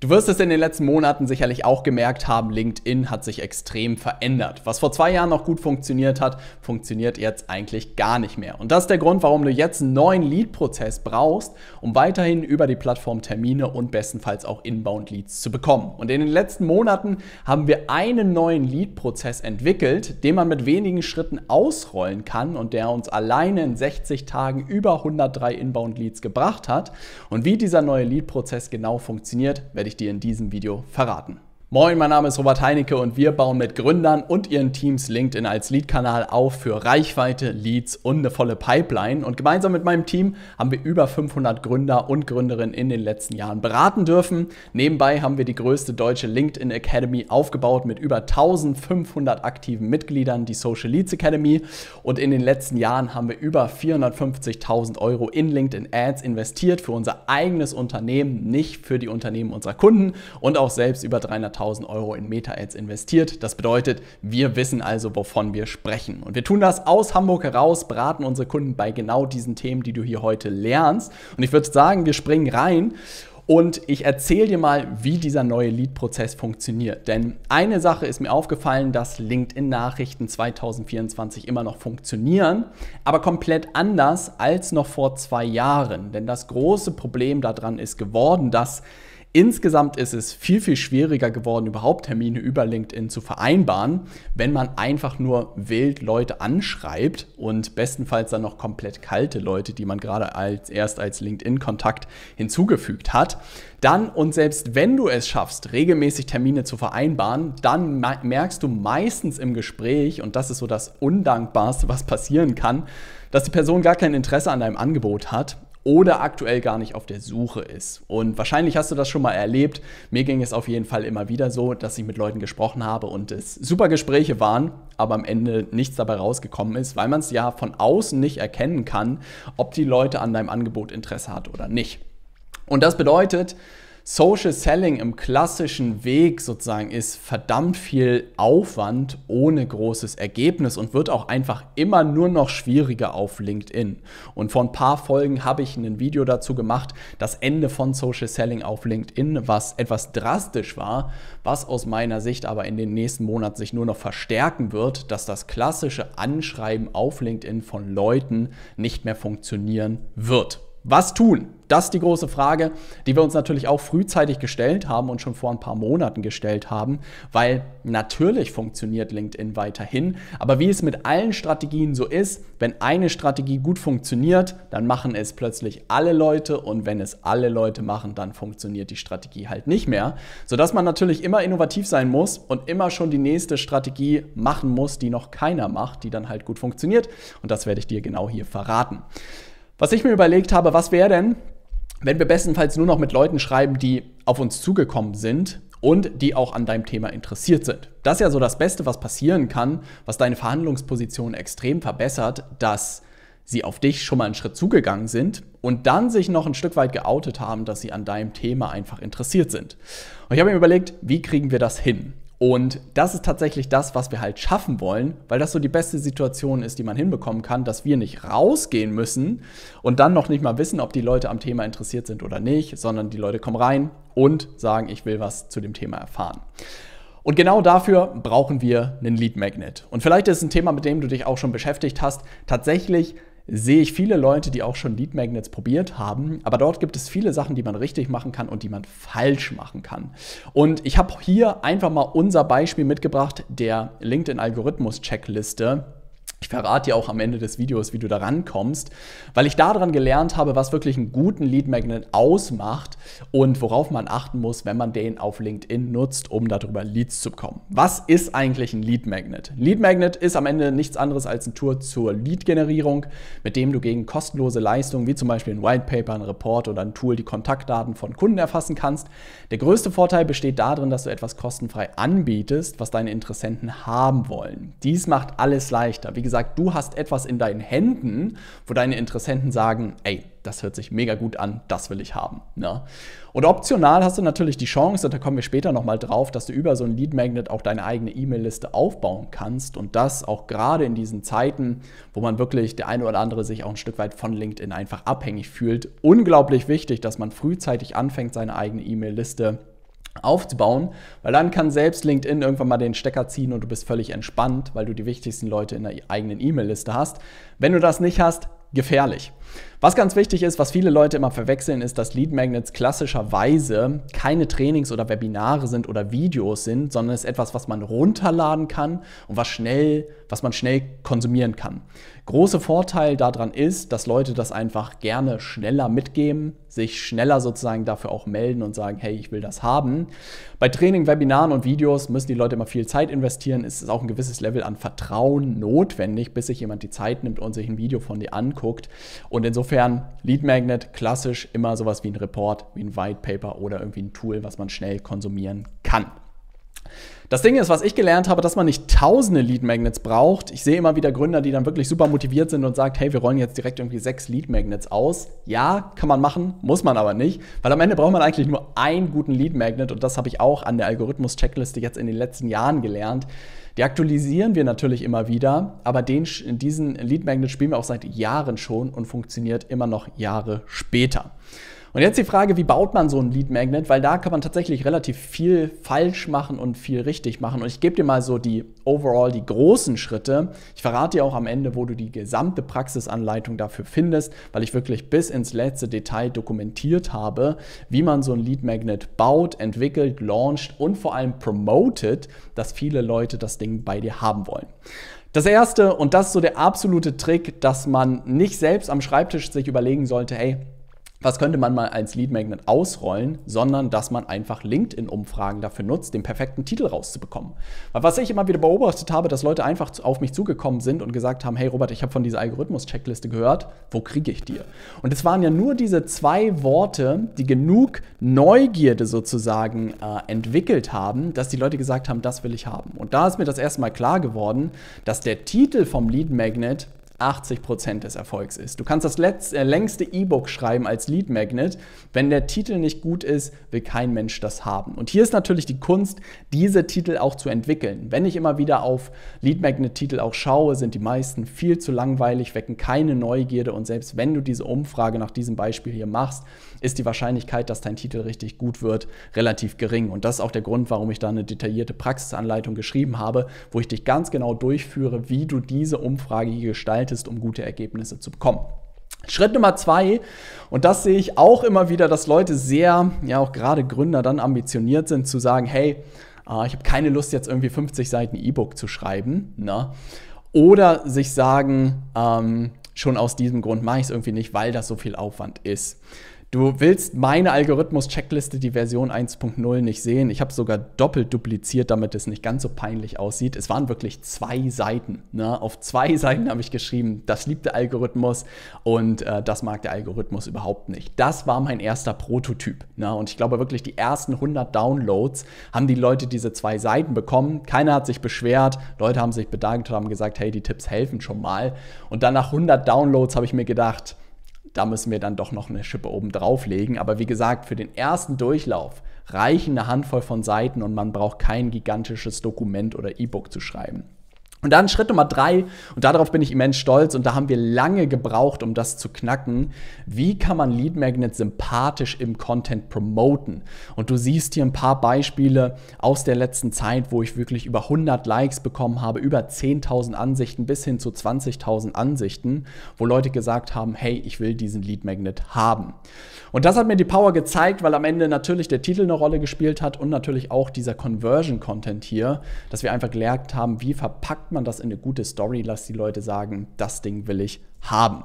Du wirst es in den letzten Monaten sicherlich auch gemerkt haben, LinkedIn hat sich extrem verändert. Was vor zwei Jahren noch gut funktioniert hat, funktioniert jetzt eigentlich gar nicht mehr. Und das ist der Grund, warum du jetzt einen neuen Lead-Prozess brauchst, um weiterhin über die Plattform Termine und bestenfalls auch Inbound-Leads zu bekommen. Und in den letzten Monaten haben wir einen neuen Lead-Prozess entwickelt, den man mit wenigen Schritten ausrollen kann und der uns alleine in 60 Tagen über 103 Inbound-Leads gebracht hat. Und wie dieser neue Lead-Prozess genau funktioniert, werde ich dir in diesem Video verraten. Moin, mein Name ist Robert Heinecke und wir bauen mit Gründern und ihren Teams LinkedIn als Lead-Kanal auf für Reichweite, Leads und eine volle Pipeline. Und gemeinsam mit meinem Team haben wir über 500 Gründer und Gründerinnen in den letzten Jahren beraten dürfen. Nebenbei haben wir die größte deutsche LinkedIn Academy aufgebaut mit über 1500 aktiven Mitgliedern, die Social Leads Academy. Und in den letzten Jahren haben wir über 450.000 Euro in LinkedIn Ads investiert für unser eigenes Unternehmen, nicht für die Unternehmen unserer Kunden und auch selbst über 300 100.000 Euro in Meta-Ads investiert. Das bedeutet, wir wissen also, wovon wir sprechen. Und wir tun das aus Hamburg heraus, beraten unsere Kunden bei genau diesen Themen, die du hier heute lernst. Und ich würde sagen, wir springen rein und ich erzähle dir mal, wie dieser neue Lead-Prozess funktioniert. Denn eine Sache ist mir aufgefallen, dass LinkedIn-Nachrichten 2024 immer noch funktionieren, aber komplett anders als noch vor zwei Jahren. Denn das große Problem daran ist geworden, dass Insgesamt ist es viel, viel schwieriger geworden, überhaupt Termine über LinkedIn zu vereinbaren, wenn man einfach nur wild Leute anschreibt und bestenfalls dann noch komplett kalte Leute, die man gerade als, erst als LinkedIn-Kontakt hinzugefügt hat. Dann und selbst wenn du es schaffst, regelmäßig Termine zu vereinbaren, dann merkst du meistens im Gespräch, und das ist so das Undankbarste, was passieren kann, dass die Person gar kein Interesse an deinem Angebot hat oder aktuell gar nicht auf der Suche ist. Und wahrscheinlich hast du das schon mal erlebt. Mir ging es auf jeden Fall immer wieder so, dass ich mit Leuten gesprochen habe und es super Gespräche waren, aber am Ende nichts dabei rausgekommen ist, weil man es ja von außen nicht erkennen kann, ob die Leute an deinem Angebot Interesse hat oder nicht. Und das bedeutet, Social Selling im klassischen Weg sozusagen ist verdammt viel Aufwand ohne großes Ergebnis und wird auch einfach immer nur noch schwieriger auf LinkedIn. Und vor ein paar Folgen habe ich ein Video dazu gemacht, das Ende von Social Selling auf LinkedIn, was etwas drastisch war, was aus meiner Sicht aber in den nächsten Monaten sich nur noch verstärken wird, dass das klassische Anschreiben auf LinkedIn von Leuten nicht mehr funktionieren wird. Was tun? Das ist die große Frage, die wir uns natürlich auch frühzeitig gestellt haben und schon vor ein paar Monaten gestellt haben, weil natürlich funktioniert LinkedIn weiterhin. Aber wie es mit allen Strategien so ist, wenn eine Strategie gut funktioniert, dann machen es plötzlich alle Leute und wenn es alle Leute machen, dann funktioniert die Strategie halt nicht mehr. Sodass man natürlich immer innovativ sein muss und immer schon die nächste Strategie machen muss, die noch keiner macht, die dann halt gut funktioniert. Und das werde ich dir genau hier verraten. Was ich mir überlegt habe, was wäre denn, wenn wir bestenfalls nur noch mit Leuten schreiben, die auf uns zugekommen sind und die auch an deinem Thema interessiert sind. Das ist ja so das Beste, was passieren kann, was deine Verhandlungsposition extrem verbessert, dass sie auf dich schon mal einen Schritt zugegangen sind und dann sich noch ein Stück weit geoutet haben, dass sie an deinem Thema einfach interessiert sind. Und ich habe mir überlegt, wie kriegen wir das hin? Und das ist tatsächlich das, was wir halt schaffen wollen, weil das so die beste Situation ist, die man hinbekommen kann, dass wir nicht rausgehen müssen und dann noch nicht mal wissen, ob die Leute am Thema interessiert sind oder nicht, sondern die Leute kommen rein und sagen, ich will was zu dem Thema erfahren. Und genau dafür brauchen wir einen Lead Magnet. Und vielleicht ist es ein Thema, mit dem du dich auch schon beschäftigt hast. Tatsächlich sehe ich viele Leute, die auch schon Lead Magnets probiert haben. Aber dort gibt es viele Sachen, die man richtig machen kann und die man falsch machen kann. Und ich habe hier einfach mal unser Beispiel mitgebracht, der LinkedIn-Algorithmus-Checkliste ich verrate dir auch am Ende des Videos, wie du da rankommst, weil ich daran gelernt habe, was wirklich einen guten Lead Magnet ausmacht und worauf man achten muss, wenn man den auf LinkedIn nutzt, um darüber Leads zu bekommen. Was ist eigentlich ein Lead Magnet? Lead Magnet ist am Ende nichts anderes als ein Tour zur Lead-Generierung, mit dem du gegen kostenlose Leistungen wie zum Beispiel ein White Paper, ein Report oder ein Tool die Kontaktdaten von Kunden erfassen kannst. Der größte Vorteil besteht darin, dass du etwas kostenfrei anbietest, was deine Interessenten haben wollen. Dies macht alles leichter. Wie gesagt, sagt, du hast etwas in deinen Händen, wo deine Interessenten sagen, ey, das hört sich mega gut an, das will ich haben. Ne? Und optional hast du natürlich die Chance, und da kommen wir später nochmal drauf, dass du über so ein Lead Magnet auch deine eigene E-Mail-Liste aufbauen kannst und das auch gerade in diesen Zeiten, wo man wirklich der eine oder andere sich auch ein Stück weit von LinkedIn einfach abhängig fühlt. Unglaublich wichtig, dass man frühzeitig anfängt, seine eigene E-Mail-Liste zu aufzubauen, weil dann kann selbst LinkedIn irgendwann mal den Stecker ziehen und du bist völlig entspannt, weil du die wichtigsten Leute in der eigenen E-Mail-Liste hast. Wenn du das nicht hast, gefährlich. Was ganz wichtig ist, was viele Leute immer verwechseln, ist, dass Lead Magnets klassischerweise keine Trainings oder Webinare sind oder Videos sind, sondern es ist etwas, was man runterladen kann und was schnell, was man schnell konsumieren kann. Großer Vorteil daran ist, dass Leute das einfach gerne schneller mitgeben, sich schneller sozusagen dafür auch melden und sagen, hey, ich will das haben. Bei Training, Webinaren und Videos müssen die Leute immer viel Zeit investieren, es ist auch ein gewisses Level an Vertrauen notwendig, bis sich jemand die Zeit nimmt und sich ein Video von dir anguckt und und insofern Lead Magnet klassisch immer sowas wie ein Report, wie ein White Paper oder irgendwie ein Tool, was man schnell konsumieren kann. Das Ding ist, was ich gelernt habe, dass man nicht tausende Lead Magnets braucht. Ich sehe immer wieder Gründer, die dann wirklich super motiviert sind und sagen, hey, wir rollen jetzt direkt irgendwie sechs Lead Magnets aus. Ja, kann man machen, muss man aber nicht, weil am Ende braucht man eigentlich nur einen guten Lead Magnet und das habe ich auch an der Algorithmus-Checkliste jetzt in den letzten Jahren gelernt die aktualisieren wir natürlich immer wieder, aber den, diesen Lead Magnet spielen wir auch seit Jahren schon und funktioniert immer noch Jahre später. Und jetzt die Frage, wie baut man so ein Lead Magnet? Weil da kann man tatsächlich relativ viel falsch machen und viel richtig machen. Und ich gebe dir mal so die overall, die großen Schritte. Ich verrate dir auch am Ende, wo du die gesamte Praxisanleitung dafür findest, weil ich wirklich bis ins letzte Detail dokumentiert habe, wie man so ein Lead Magnet baut, entwickelt, launcht und vor allem promotet, dass viele Leute das Ding bei dir haben wollen. Das erste, und das ist so der absolute Trick, dass man nicht selbst am Schreibtisch sich überlegen sollte, hey, was könnte man mal als Lead Magnet ausrollen, sondern dass man einfach LinkedIn-Umfragen dafür nutzt, den perfekten Titel rauszubekommen. Weil was ich immer wieder beobachtet habe, dass Leute einfach auf mich zugekommen sind und gesagt haben, hey Robert, ich habe von dieser Algorithmus-Checkliste gehört, wo kriege ich die? Und es waren ja nur diese zwei Worte, die genug Neugierde sozusagen äh, entwickelt haben, dass die Leute gesagt haben, das will ich haben. Und da ist mir das erste Mal klar geworden, dass der Titel vom Lead Magnet 80% Prozent des Erfolgs ist. Du kannst das letzte, äh, längste E-Book schreiben als Lead Magnet. Wenn der Titel nicht gut ist, will kein Mensch das haben. Und hier ist natürlich die Kunst, diese Titel auch zu entwickeln. Wenn ich immer wieder auf Lead Magnet Titel auch schaue, sind die meisten viel zu langweilig, wecken keine Neugierde und selbst wenn du diese Umfrage nach diesem Beispiel hier machst, ist die Wahrscheinlichkeit, dass dein Titel richtig gut wird, relativ gering. Und das ist auch der Grund, warum ich da eine detaillierte Praxisanleitung geschrieben habe, wo ich dich ganz genau durchführe, wie du diese Umfrage hier gestaltest arbeitest, um gute Ergebnisse zu bekommen. Schritt Nummer zwei, und das sehe ich auch immer wieder, dass Leute sehr, ja auch gerade Gründer dann ambitioniert sind zu sagen, hey, äh, ich habe keine Lust jetzt irgendwie 50 Seiten E-Book zu schreiben. Ne? Oder sich sagen, ähm, schon aus diesem Grund mache ich es irgendwie nicht, weil das so viel Aufwand ist. Du willst meine Algorithmus-Checkliste, die Version 1.0, nicht sehen. Ich habe sogar doppelt dupliziert, damit es nicht ganz so peinlich aussieht. Es waren wirklich zwei Seiten. Ne? Auf zwei Seiten habe ich geschrieben, das liebt der Algorithmus und äh, das mag der Algorithmus überhaupt nicht. Das war mein erster Prototyp. Ne? Und ich glaube wirklich, die ersten 100 Downloads haben die Leute diese zwei Seiten bekommen. Keiner hat sich beschwert. Leute haben sich bedankt und haben gesagt, hey, die Tipps helfen schon mal. Und dann nach 100 Downloads habe ich mir gedacht, da müssen wir dann doch noch eine Schippe oben drauflegen. Aber wie gesagt, für den ersten Durchlauf reichen eine Handvoll von Seiten und man braucht kein gigantisches Dokument oder E-Book zu schreiben. Und dann Schritt Nummer drei, und darauf bin ich immens stolz, und da haben wir lange gebraucht, um das zu knacken. Wie kann man Lead Magnet sympathisch im Content promoten? Und du siehst hier ein paar Beispiele aus der letzten Zeit, wo ich wirklich über 100 Likes bekommen habe, über 10.000 Ansichten bis hin zu 20.000 Ansichten, wo Leute gesagt haben, hey, ich will diesen Lead Magnet haben. Und das hat mir die Power gezeigt, weil am Ende natürlich der Titel eine Rolle gespielt hat und natürlich auch dieser Conversion Content hier, dass wir einfach gelernt haben, wie verpackt packt man das in eine gute Story, lasst die Leute sagen, das Ding will ich haben.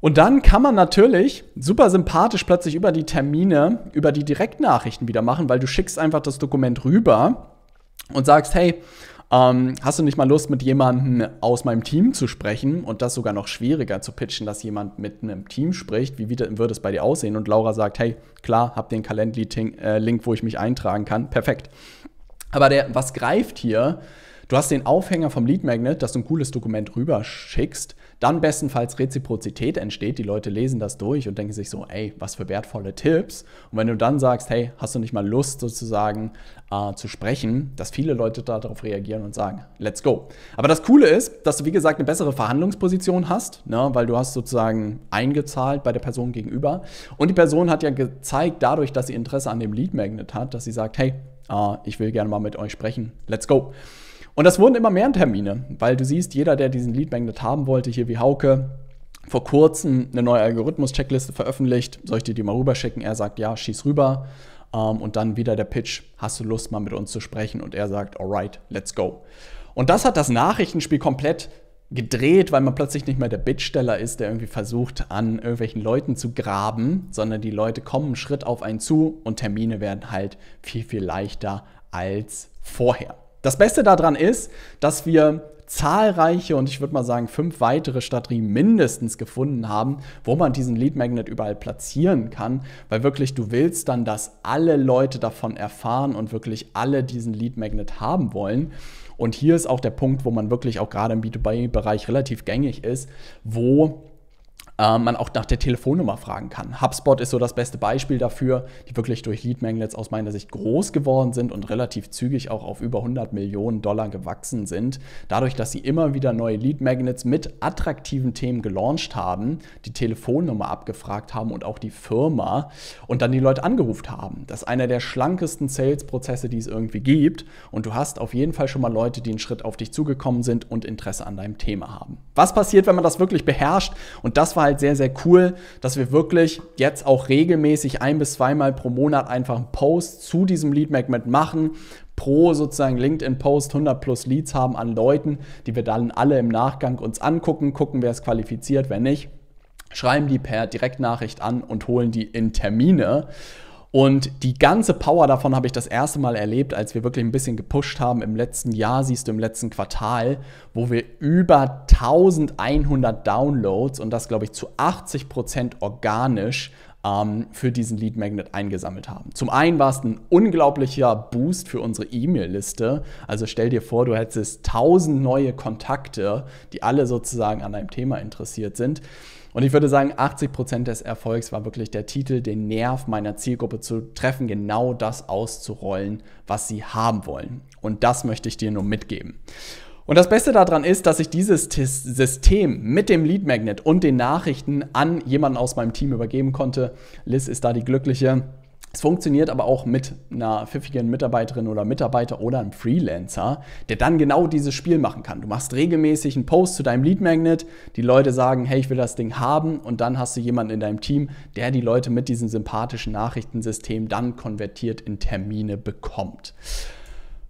Und dann kann man natürlich super sympathisch plötzlich über die Termine, über die Direktnachrichten wieder machen, weil du schickst einfach das Dokument rüber und sagst, hey, ähm, hast du nicht mal Lust, mit jemandem aus meinem Team zu sprechen und das sogar noch schwieriger zu pitchen, dass jemand mit einem Team spricht? Wie würde es bei dir aussehen? Und Laura sagt, hey, klar, hab den Calendly-Link, äh, wo ich mich eintragen kann. Perfekt. Aber der, was greift hier? Du hast den Aufhänger vom Lead Magnet, dass du ein cooles Dokument rüberschickst, dann bestenfalls Reziprozität entsteht, die Leute lesen das durch und denken sich so, ey, was für wertvolle Tipps. Und wenn du dann sagst, hey, hast du nicht mal Lust sozusagen äh, zu sprechen, dass viele Leute darauf reagieren und sagen, let's go. Aber das Coole ist, dass du, wie gesagt, eine bessere Verhandlungsposition hast, ne, weil du hast sozusagen eingezahlt bei der Person gegenüber. Und die Person hat ja gezeigt, dadurch, dass sie Interesse an dem Lead Magnet hat, dass sie sagt, hey, äh, ich will gerne mal mit euch sprechen, let's go. Und das wurden immer mehr Termine, weil du siehst, jeder, der diesen Lead Magnet haben wollte, hier wie Hauke, vor kurzem eine neue Algorithmus-Checkliste veröffentlicht. Soll ich dir die mal rüberschicken? Er sagt, ja, schieß rüber. Um, ähm, und dann wieder der Pitch, hast du Lust, mal mit uns zu sprechen? Und er sagt, alright, let's go. Und das hat das Nachrichtenspiel komplett gedreht, weil man plötzlich nicht mehr der Bittsteller ist, der irgendwie versucht, an irgendwelchen Leuten zu graben, sondern die Leute kommen einen Schritt auf einen zu und Termine werden halt viel, viel leichter als vorher. Das Beste daran ist, dass wir zahlreiche und ich würde mal sagen fünf weitere Strategien mindestens gefunden haben, wo man diesen Lead Magnet überall platzieren kann, weil wirklich du willst dann, dass alle Leute davon erfahren und wirklich alle diesen Lead Magnet haben wollen. Und hier ist auch der Punkt, wo man wirklich auch gerade im B2B-Bereich relativ gängig ist, wo äh, man auch nach der Telefonnummer fragen kann. HubSpot ist so das beste Beispiel dafür, die wirklich durch Lead Magnets aus meiner Sicht groß geworden sind und relativ zügig auch auf über 100 Millionen Dollar gewachsen sind. Dadurch, dass sie immer wieder neue Lead Magnets mit attraktiven Themen gelauncht haben, die Telefonnummer abgefragt haben und auch die Firma und dann die Leute angerufen haben. Das ist einer der schlankesten Sales-Prozesse, die es irgendwie gibt. Und du hast auf jeden Fall schon mal Leute, die einen Schritt auf dich zugekommen sind und Interesse an deinem Thema haben. Was passiert, wenn man das wirklich beherrscht? Und das war halt sehr, sehr cool, dass wir wirklich jetzt auch regelmäßig ein bis zweimal pro Monat einfach einen Post zu diesem Lead Magnet machen, pro sozusagen LinkedIn-Post 100 plus Leads haben an Leuten, die wir dann alle im Nachgang uns angucken, gucken, wer es qualifiziert, wer nicht, schreiben die per Direktnachricht an und holen die in Termine. Und die ganze Power davon habe ich das erste Mal erlebt, als wir wirklich ein bisschen gepusht haben im letzten Jahr, siehst du im letzten Quartal, wo wir über 1100 Downloads und das glaube ich zu 80% Prozent organisch ähm, für diesen Lead Magnet eingesammelt haben. Zum einen war es ein unglaublicher Boost für unsere E-Mail-Liste. Also stell dir vor, du hättest 1000 neue Kontakte, die alle sozusagen an deinem Thema interessiert sind. Und ich würde sagen, 80% des Erfolgs war wirklich der Titel, den Nerv meiner Zielgruppe zu treffen, genau das auszurollen, was sie haben wollen. Und das möchte ich dir nur mitgeben. Und das Beste daran ist, dass ich dieses System mit dem Lead Magnet und den Nachrichten an jemanden aus meinem Team übergeben konnte. Liz ist da die Glückliche. Es funktioniert aber auch mit einer pfiffigen Mitarbeiterin oder Mitarbeiter oder einem Freelancer, der dann genau dieses Spiel machen kann. Du machst regelmäßig einen Post zu deinem Lead Magnet, die Leute sagen, hey, ich will das Ding haben und dann hast du jemanden in deinem Team, der die Leute mit diesem sympathischen Nachrichtensystem dann konvertiert in Termine bekommt.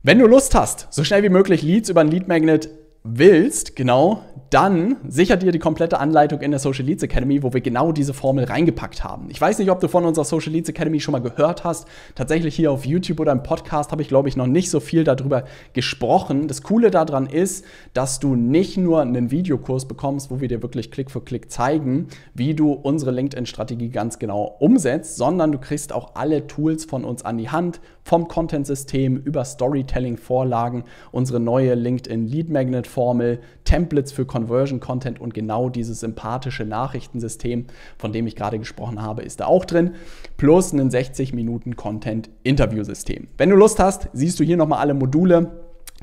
Wenn du Lust hast, so schnell wie möglich Leads über ein Lead Magnet willst, genau, dann sicher dir die komplette Anleitung in der Social Leads Academy, wo wir genau diese Formel reingepackt haben. Ich weiß nicht, ob du von unserer Social Leads Academy schon mal gehört hast. Tatsächlich hier auf YouTube oder im Podcast habe ich, glaube ich, noch nicht so viel darüber gesprochen. Das Coole daran ist, dass du nicht nur einen Videokurs bekommst, wo wir dir wirklich Klick für Klick zeigen, wie du unsere LinkedIn-Strategie ganz genau umsetzt, sondern du kriegst auch alle Tools von uns an die Hand, vom Content-System über Storytelling-Vorlagen, unsere neue LinkedIn Lead Magnet Content-Formel, Templates für Conversion-Content und genau dieses sympathische Nachrichtensystem, von dem ich gerade gesprochen habe, ist da auch drin. Plus ein 60-Minuten-Content-Interview-System. Wenn du Lust hast, siehst du hier nochmal alle Module.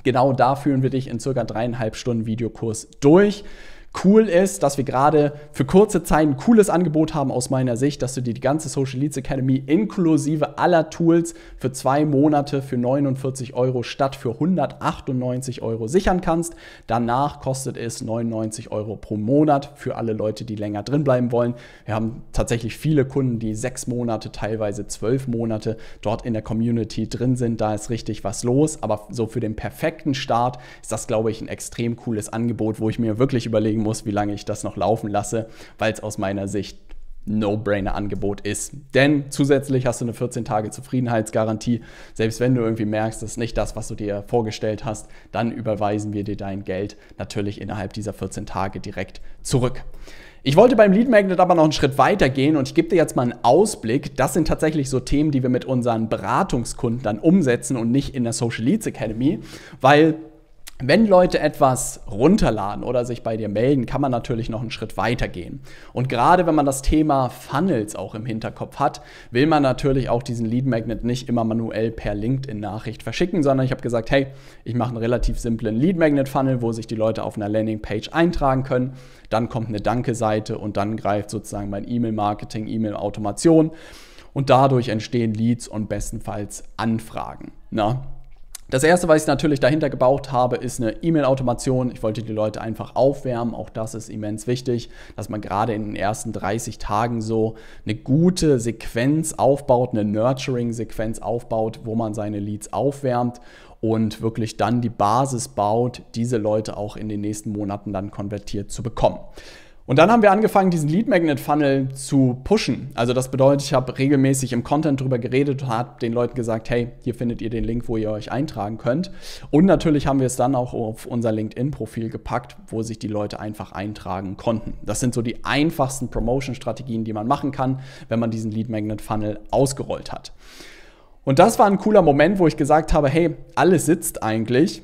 Genau da führen wir dich in circa dreieinhalb Stunden Videokurs durch cool ist, dass wir gerade für kurze Zeit ein cooles Angebot haben aus meiner Sicht, dass du dir die ganze Social Leads Academy inklusive aller Tools für zwei Monate für 49 Euro statt für 198 Euro sichern kannst. Danach kostet es 99 Euro pro Monat für alle Leute, die länger drinbleiben wollen. Wir haben tatsächlich viele Kunden, die sechs Monate, teilweise zwölf Monate dort in der Community drin sind. Da ist richtig was los. Aber so für den perfekten Start ist das, glaube ich, ein extrem cooles Angebot, wo ich mir wirklich überlege, überlegen muss, wie lange ich das noch laufen lasse, weil es aus meiner Sicht No-Brainer-Angebot ist. Denn zusätzlich hast du eine 14-Tage-Zufriedenheitsgarantie. Selbst wenn du irgendwie merkst, das ist nicht das, was du dir vorgestellt hast, dann überweisen wir dir dein Geld natürlich innerhalb dieser 14 Tage direkt zurück. Ich wollte beim Lead Magnet aber noch einen Schritt weiter gehen und ich gebe dir jetzt mal einen Ausblick. Das sind tatsächlich so Themen, die wir mit unseren Beratungskunden dann umsetzen und nicht in der Social Leads Academy, weil wenn Leute etwas runterladen oder sich bei dir melden, kann man natürlich noch einen Schritt weitergehen. Und gerade wenn man das Thema Funnels auch im Hinterkopf hat, will man natürlich auch diesen Lead Magnet nicht immer manuell per LinkedIn-Nachricht verschicken, sondern ich habe gesagt, hey, ich mache einen relativ simplen Lead Magnet-Funnel, wo sich die Leute auf einer Landingpage eintragen können. Dann kommt eine Danke-Seite und dann greift sozusagen mein E-Mail-Marketing, E-Mail-Automation. Und dadurch entstehen Leads und bestenfalls Anfragen. Na? Ne? Das erste, was ich natürlich dahinter gebaut habe, ist eine E-Mail-Automation. Ich wollte die Leute einfach aufwärmen. Auch das ist immens wichtig, dass man gerade in den ersten 30 Tagen so eine gute Sequenz aufbaut, eine Nurturing-Sequenz aufbaut, wo man seine Leads aufwärmt und wirklich dann die Basis baut, diese Leute auch in den nächsten Monaten dann konvertiert zu bekommen. Und dann haben wir angefangen, diesen Lead Magnet Funnel zu pushen. Also das bedeutet, ich habe regelmäßig im Content drüber geredet und habe den Leuten gesagt, hey, hier findet ihr den Link, wo ihr euch eintragen könnt. Und natürlich haben wir es dann auch auf unser LinkedIn-Profil gepackt, wo sich die Leute einfach eintragen konnten. Das sind so die einfachsten Promotion-Strategien, die man machen kann, wenn man diesen Lead Magnet Funnel ausgerollt hat. Und das war ein cooler Moment, wo ich gesagt habe, hey, alles sitzt eigentlich.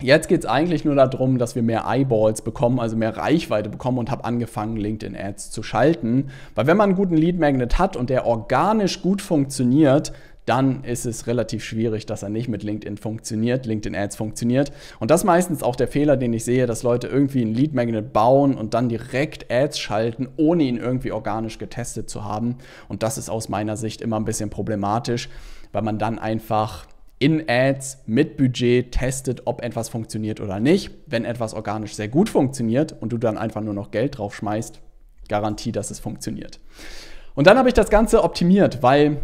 Jetzt geht es eigentlich nur darum, dass wir mehr Eyeballs bekommen, also mehr Reichweite bekommen und habe angefangen, LinkedIn Ads zu schalten. Weil wenn man einen guten Lead Magnet hat und der organisch gut funktioniert, dann ist es relativ schwierig, dass er nicht mit LinkedIn funktioniert, LinkedIn Ads funktioniert. Und das ist meistens auch der Fehler, den ich sehe, dass Leute irgendwie einen Lead Magnet bauen und dann direkt Ads schalten, ohne ihn irgendwie organisch getestet zu haben. Und das ist aus meiner Sicht immer ein bisschen problematisch, weil man dann einfach in Ads mit Budget testet, ob etwas funktioniert oder nicht. Wenn etwas organisch sehr gut funktioniert und du dann einfach nur noch Geld drauf schmeißt, Garantie, dass es funktioniert. Und dann habe ich das Ganze optimiert, weil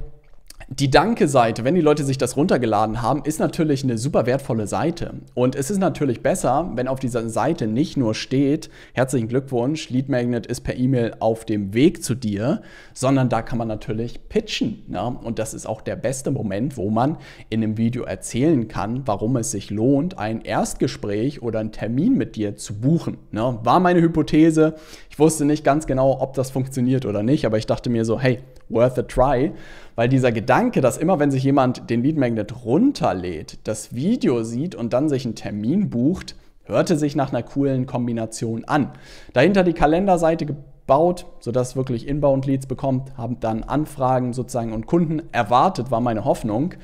die Danke-Seite, wenn die Leute sich das runtergeladen haben, ist natürlich eine super wertvolle Seite. Und es ist natürlich besser, wenn auf dieser Seite nicht nur steht, herzlichen Glückwunsch, Lead Magnet ist per E-Mail auf dem Weg zu dir, sondern da kann man natürlich pitchen. Ne? Und das ist auch der beste Moment, wo man in einem Video erzählen kann, warum es sich lohnt, ein Erstgespräch oder einen Termin mit dir zu buchen. Ne? War meine Hypothese. Ich wusste nicht ganz genau, ob das funktioniert oder nicht, aber ich dachte mir so, hey, worth a try, weil dieser Gedanke, dass immer wenn sich jemand den Lead Magnet runterlädt, das Video sieht und dann sich einen Termin bucht, hörte sich nach einer coolen Kombination an. Dahinter die Kalenderseite gebaut, sodass wirklich Inbound Leads bekommt, haben dann Anfragen sozusagen und Kunden erwartet, war meine Hoffnung.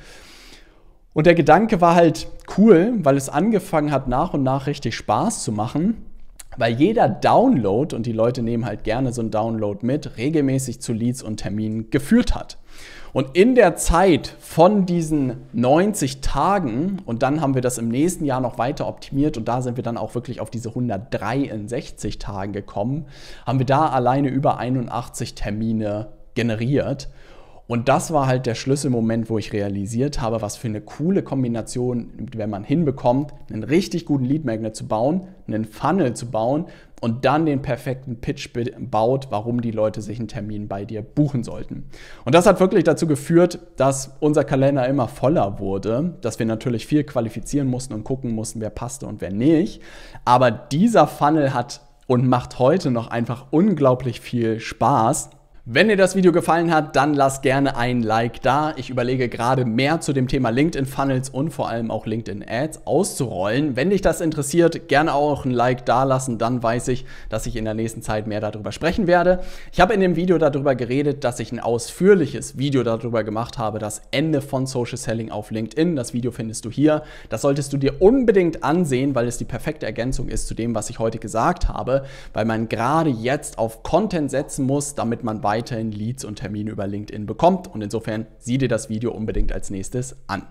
Und der Gedanke war halt cool, weil es angefangen hat, nach und nach richtig Spaß zu machen weil jeder Download, und die Leute nehmen halt gerne so einen Download mit, regelmäßig zu Leads und Terminen geführt hat. Und in der Zeit von diesen 90 Tagen, und dann haben wir das im nächsten Jahr noch weiter optimiert und da sind wir dann auch wirklich auf diese 163 Tagen gekommen, haben wir da alleine über 81 Termine generiert. Und das war halt der Schlüsselmoment, wo ich realisiert habe, was für eine coole Kombination, wenn man hinbekommt, einen richtig guten Lead Magnet zu bauen, einen Funnel zu bauen und dann den perfekten Pitch baut, warum die Leute sich einen Termin bei dir buchen sollten. Und das hat wirklich dazu geführt, dass unser Kalender immer voller wurde, dass wir natürlich viel qualifizieren mussten und gucken mussten, wer passte und wer nicht. Aber dieser Funnel hat und macht heute noch einfach unglaublich viel Spaß wenn dir das Video gefallen hat, dann lass gerne ein Like da. Ich überlege gerade mehr zu dem Thema LinkedIn Funnels und vor allem auch LinkedIn Ads auszurollen. Wenn dich das interessiert, gerne auch ein Like da lassen, dann weiß ich, dass ich in der nächsten Zeit mehr darüber sprechen werde. Ich habe in dem Video darüber geredet, dass ich ein ausführliches Video darüber gemacht habe, das Ende von Social Selling auf LinkedIn. Das Video findest du hier. Das solltest du dir unbedingt ansehen, weil es die perfekte Ergänzung ist zu dem, was ich heute gesagt habe, weil man gerade jetzt auf Content setzen muss, damit man weiß, weiterhin Leads und Termine über LinkedIn bekommt. Und insofern sieh dir das Video unbedingt als nächstes an.